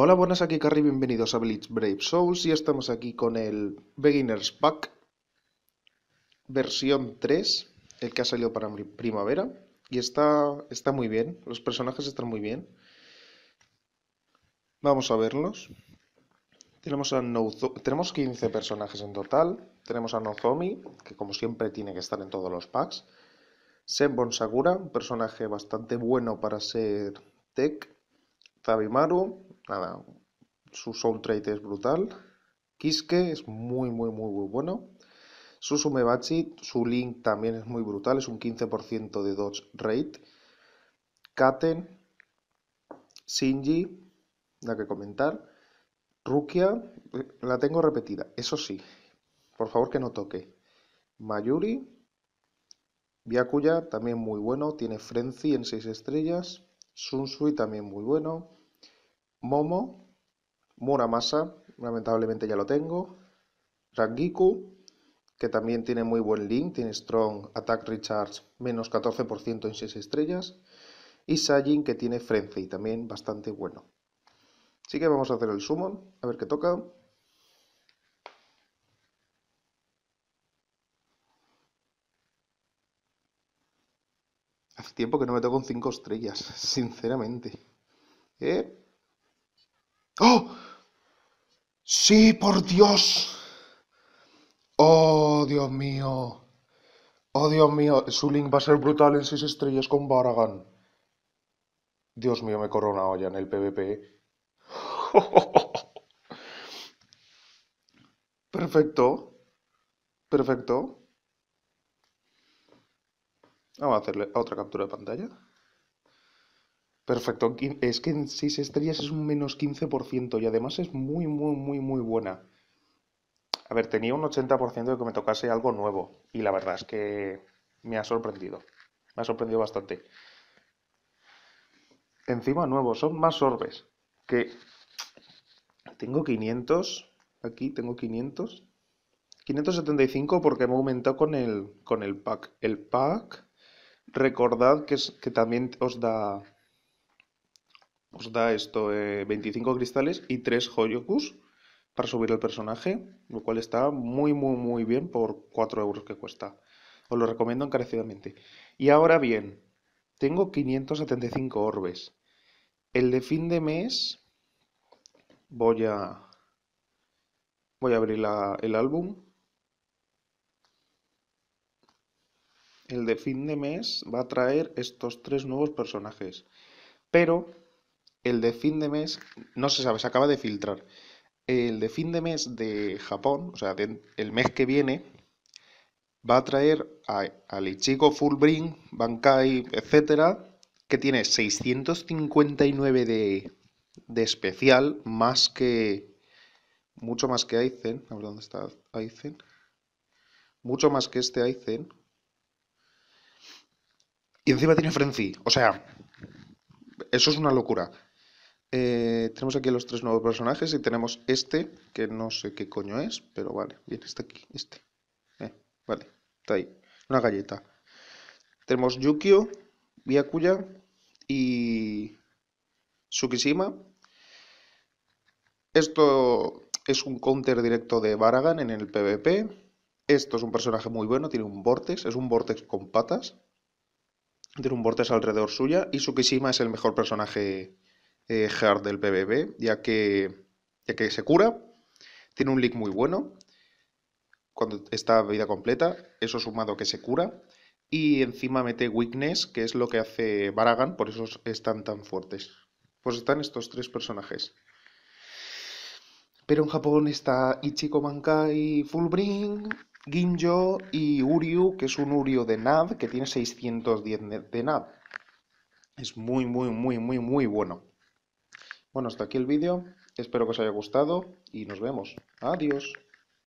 Hola, buenas, aquí Carrie, bienvenidos a Blitz Brave Souls y estamos aquí con el Beginner's Pack versión 3, el que ha salido para primavera y está, está muy bien, los personajes están muy bien. Vamos a verlos. Tenemos, a tenemos 15 personajes en total. Tenemos a Nozomi, que como siempre tiene que estar en todos los packs. Senbon Sagura, un personaje bastante bueno para ser tech. Zabimaru, nada, su trade es brutal. Kiske es muy, muy, muy, muy bueno. Susumebachi, su link también es muy brutal, es un 15% de dodge rate. Katen, Shinji, nada que comentar. Rukia, la tengo repetida, eso sí, por favor que no toque. Mayuri, Byakuya, también muy bueno, tiene Frenzy en 6 estrellas. Sunsui, también muy bueno. Momo, Muramasa, lamentablemente ya lo tengo. Rangiku, que también tiene muy buen link, tiene Strong, Attack Recharge, menos 14% en 6 estrellas. Y Sajin, que tiene Frenzy, también bastante bueno. Así que vamos a hacer el summon, a ver qué toca. Hace tiempo que no me toco un 5 estrellas, sinceramente. ¿Eh? ¡Oh! Sí, por Dios. Oh, Dios mío. Oh, Dios mío. Su link va a ser brutal en seis estrellas con Baragan. Dios mío, me he una en el PvP. Perfecto. Perfecto. Vamos a hacerle otra captura de pantalla. Perfecto, es que en 6 estrellas es un menos 15% y además es muy, muy, muy, muy buena. A ver, tenía un 80% de que me tocase algo nuevo y la verdad es que me ha sorprendido, me ha sorprendido bastante. Encima nuevo, son más orbes, que tengo 500, aquí tengo 500, 575 porque me aumentó con el, con el pack. El pack, recordad que, que también os da os da esto 25 eh, cristales y 3 joyokus para subir el personaje, lo cual está muy, muy, muy bien por 4 euros que cuesta. Os lo recomiendo encarecidamente. Y ahora bien, tengo 575 orbes. El de fin de mes voy a voy a abrir el álbum. El de fin de mes va a traer estos tres nuevos personajes. Pero el de fin de mes, no se sabe, se acaba de filtrar. El de fin de mes de Japón, o sea, el mes que viene, va a traer a Ichigo Fullbring, Bankai, etcétera, que tiene 659 de, de especial, más que. mucho más que Aizen. A ver dónde está Aizen. Mucho más que este Aizen. Y encima tiene Frenzy. O sea, eso es una locura. Eh, tenemos aquí los tres nuevos personajes y tenemos este, que no sé qué coño es, pero vale, bien, está aquí, este. Eh, vale, está ahí, una galleta. Tenemos Yukio, Byakuya y Tsukishima. Esto es un counter directo de Baragan en el PvP. Esto es un personaje muy bueno, tiene un vortex, es un vortex con patas. Tiene un vortex alrededor suya y Tsukishima es el mejor personaje Heart eh, del PBB ya que, que se cura, tiene un leak muy bueno cuando está vida completa, eso sumado que se cura, y encima mete Weakness, que es lo que hace Baragan, por eso están tan fuertes. Pues están estos tres personajes. Pero en Japón está Ichiko Mankai Fullbring, Ginjo y Uryu, que es un Uryu de NAD que tiene 610 de NAD. Es muy, muy, muy, muy, muy bueno. Bueno, hasta aquí el vídeo. Espero que os haya gustado y nos vemos. Adiós.